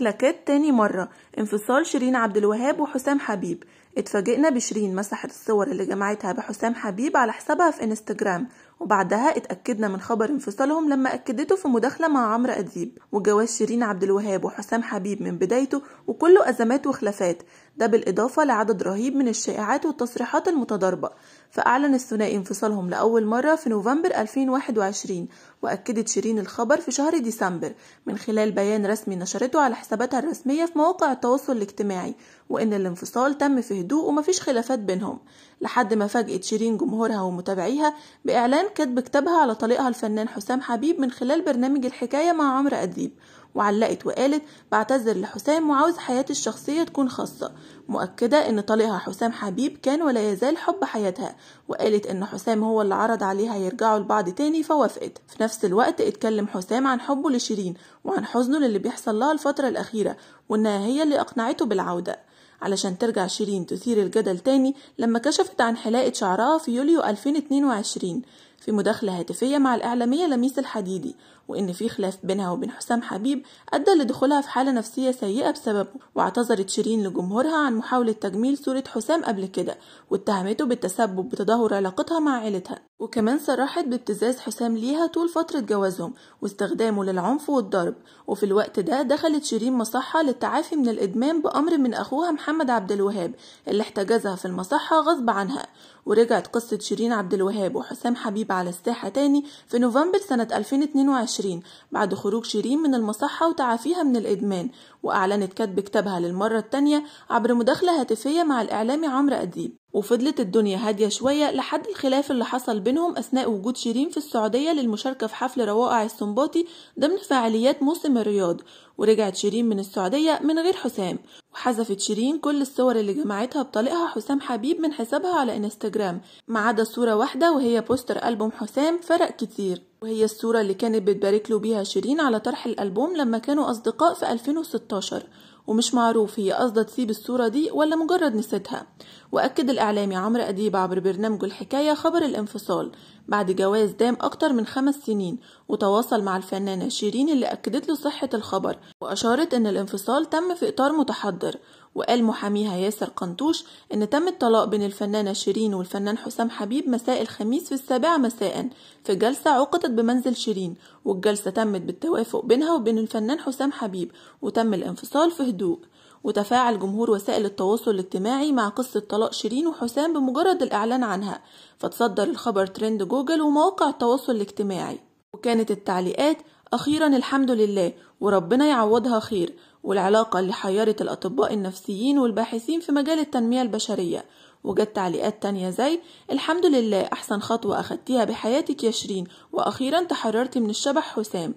لاكات تاني مرة انفصال شيرين عبد الوهاب وحسام حبيب اتفاجئنا بشيرين مسحت الصور اللي جمعتها بحسام حبيب على حسابها في انستجرام وبعدها اتأكدنا من خبر انفصالهم لما أكدته في مداخلة مع عمرو أديب وجواز شيرين عبد الوهاب وحسام حبيب من بدايته وكله أزمات وخلافات ده بالإضافة لعدد رهيب من الشائعات والتصريحات المتضاربة فأعلن الثنائي انفصالهم لأول مرة في نوفمبر 2021 وأكدت شيرين الخبر في شهر ديسمبر من خلال بيان رسمي نشرته على حساباتها الرسمية في مواقع التواصل الاجتماعي وإن الانفصال تم في هدوء بهدوء ومفيش خلافات بينهم لحد ما فاجأت شيرين جمهورها ومتابعيها بإعلان كاتب كتابها على طليقها الفنان حسام حبيب من خلال برنامج الحكاية مع عمرو أديب وعلقت وقالت بعتذر لحسام وعاوز حياتي الشخصية تكون خاصة مؤكدة إن طليقها حسام حبيب كان ولا يزال حب حياتها وقالت إن حسام هو اللي عرض عليها يرجعوا لبعض تاني فوافقت في نفس الوقت اتكلم حسام عن حبه لشيرين وعن حزنه للي بيحصل لها الفترة الأخيرة وإنها هي اللي أقنعته بالعودة علشان ترجع شيرين تثير الجدل تاني لما كشفت عن حلاقة شعرها في يوليو 2022 في مداخلة هاتفية مع الإعلامية لميس الحديدي وإن في خلاف بينها وبين حسام حبيب أدى لدخولها في حالة نفسية سيئة بسببه واعتذرت شيرين لجمهورها عن محاولة تجميل صورة حسام قبل كده واتهمته بالتسبب بتدهور علاقتها مع عيلتها وكمان صرحت بابتزاز حسام ليها طول فترة جوازهم واستخدامه للعنف والضرب وفي الوقت ده دخلت شيرين مصحة للتعافي من الإدمان بأمر من أخوها محمد عبد الوهاب اللي احتجزها في المصحة غصب عنها ورجعت قصة شيرين عبد الوهاب وحسام حبيب على الساحة تاني في نوفمبر سنة 2022 بعد خروج شيرين من المصحة وتعافيها من الإدمان وأعلنت كتب كتابها للمرة التانية عبر مداخلة هاتفية مع الإعلامي عمرو أديب وفضلت الدنيا هادية شوية لحد الخلاف اللي حصل بينهم أثناء وجود شيرين في السعودية للمشاركة في حفل روائع السنباطي ضمن فعاليات موسم الرياض ورجعت شيرين من السعودية من غير حسام وحذفت شيرين كل الصور اللي جمعتها بطليقها حسام حبيب من حسابها على انستجرام ما عدا صورة واحدة وهي بوستر ألبوم حسام فرق كتير وهي الصورة اللي كانت بتبارك له بيها شيرين على طرح الألبوم لما كانوا أصدقاء في 2016 ومش معروف هي قصدت تسيب الصورة دي ولا مجرد نسيتها وأكد الإعلامي عمرو أديب عبر برنامجه الحكاية خبر الانفصال بعد جواز دام أكتر من خمس سنين وتواصل مع الفنانة شيرين اللي أكدت له صحة الخبر وأشارت أن الانفصال تم في إطار متحضر وقال محاميها ياسر قنطوش إن تم الطلاق بين الفنانة شيرين والفنان حسام حبيب مساء الخميس في السابعة مساء في جلسة عقدت بمنزل شيرين والجلسة تمت بالتوافق بينها وبين الفنان حسام حبيب وتم الانفصال في هدوء وتفاعل جمهور وسائل التواصل الاجتماعي مع قصة طلاق شيرين وحسام بمجرد الإعلان عنها فتصدر الخبر ترند جوجل ومواقع التواصل الاجتماعي وكانت التعليقات أخيرا الحمد لله وربنا يعوضها خير والعلاقة اللي حيرت الأطباء النفسيين والباحثين في مجال التنمية البشرية وجدت تعليقات تانية زي الحمد لله أحسن خطوة أخدتيها بحياتك يا شيرين وأخيرا تحررت من الشبح حسام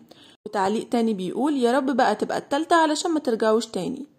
وتعليق تاني بيقول يا رب بقى تبقى التالتة علشان ما ترجعوش تاني